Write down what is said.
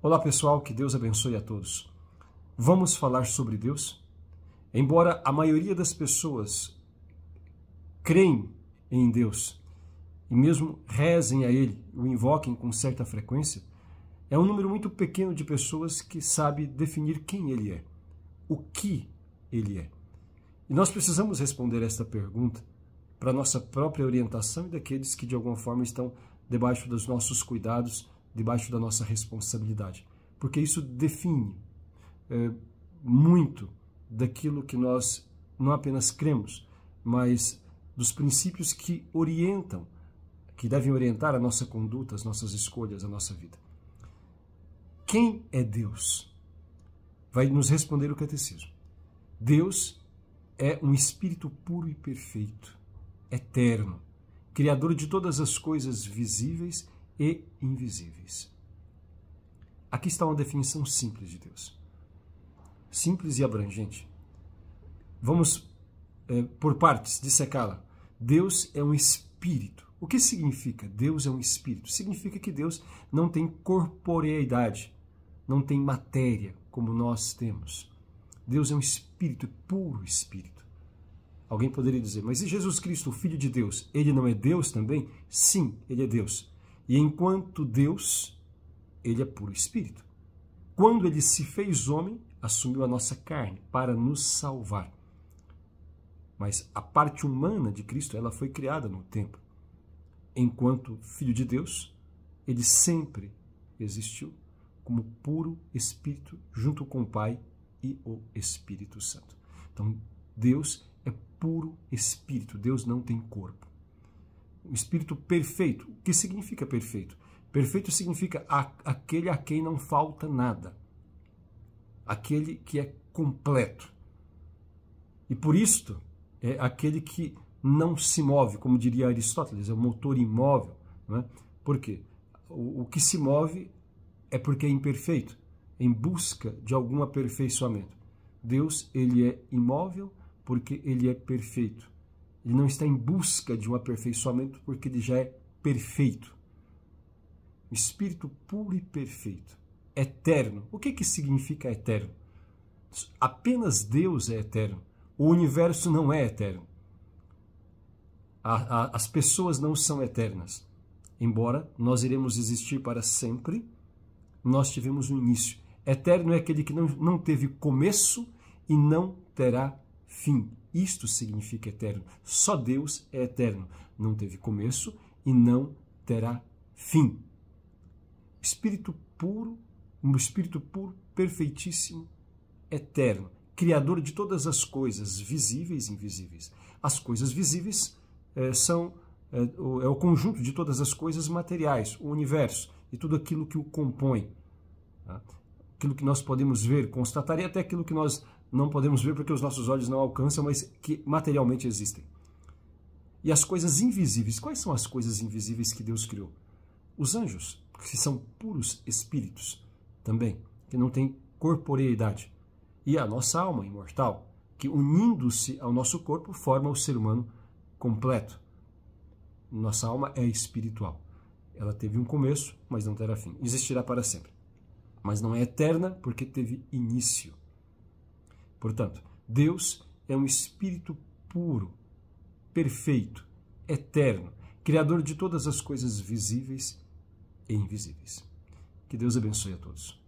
Olá pessoal, que Deus abençoe a todos. Vamos falar sobre Deus? Embora a maioria das pessoas creem em Deus e mesmo rezem a Ele, o invoquem com certa frequência, é um número muito pequeno de pessoas que sabe definir quem Ele é, o que Ele é. E nós precisamos responder esta pergunta para nossa própria orientação e daqueles que de alguma forma estão debaixo dos nossos cuidados debaixo da nossa responsabilidade, porque isso define é, muito daquilo que nós não apenas cremos, mas dos princípios que orientam, que devem orientar a nossa conduta, as nossas escolhas, a nossa vida. Quem é Deus? Vai nos responder o catecismo. Deus é um espírito puro e perfeito, eterno, criador de todas as coisas visíveis e invisíveis. Aqui está uma definição simples de Deus. Simples e abrangente. Vamos, é, por partes, dissecá-la. Deus é um espírito. O que significa Deus é um espírito? Significa que Deus não tem corporeidade, não tem matéria como nós temos. Deus é um espírito, puro espírito. Alguém poderia dizer, mas e Jesus Cristo, o Filho de Deus, ele não é Deus também? Sim, ele é Deus. E enquanto Deus, ele é puro espírito. Quando ele se fez homem, assumiu a nossa carne para nos salvar. Mas a parte humana de Cristo, ela foi criada no tempo. Enquanto filho de Deus, ele sempre existiu como puro espírito junto com o Pai e o Espírito Santo. Então, Deus é puro espírito, Deus não tem corpo o espírito perfeito. O que significa perfeito? Perfeito significa aquele a quem não falta nada, aquele que é completo. E por isto é aquele que não se move, como diria Aristóteles, é o motor imóvel. Né? Por quê? O, o que se move é porque é imperfeito, em busca de algum aperfeiçoamento. Deus ele é imóvel porque ele é perfeito. Ele não está em busca de um aperfeiçoamento porque ele já é perfeito. espírito puro e perfeito, eterno. O que que significa eterno? Apenas Deus é eterno. O universo não é eterno. A, a, as pessoas não são eternas. Embora nós iremos existir para sempre, nós tivemos um início. Eterno é aquele que não, não teve começo e não terá fim. Isto significa eterno. Só Deus é eterno. Não teve começo e não terá fim. Espírito puro, um espírito puro, perfeitíssimo, eterno, criador de todas as coisas, visíveis e invisíveis. As coisas visíveis é, são é, o, é o conjunto de todas as coisas materiais, o universo e tudo aquilo que o compõe. Tá? Aquilo que nós podemos ver, constatar e até aquilo que nós não podemos ver porque os nossos olhos não alcançam, mas que materialmente existem. E as coisas invisíveis. Quais são as coisas invisíveis que Deus criou? Os anjos, que são puros espíritos também, que não têm corporeidade. E a nossa alma imortal, que unindo-se ao nosso corpo forma o ser humano completo. Nossa alma é espiritual. Ela teve um começo, mas não terá fim. Existirá para sempre. Mas não é eterna porque teve início. Portanto, Deus é um espírito puro, perfeito, eterno, criador de todas as coisas visíveis e invisíveis. Que Deus abençoe a todos.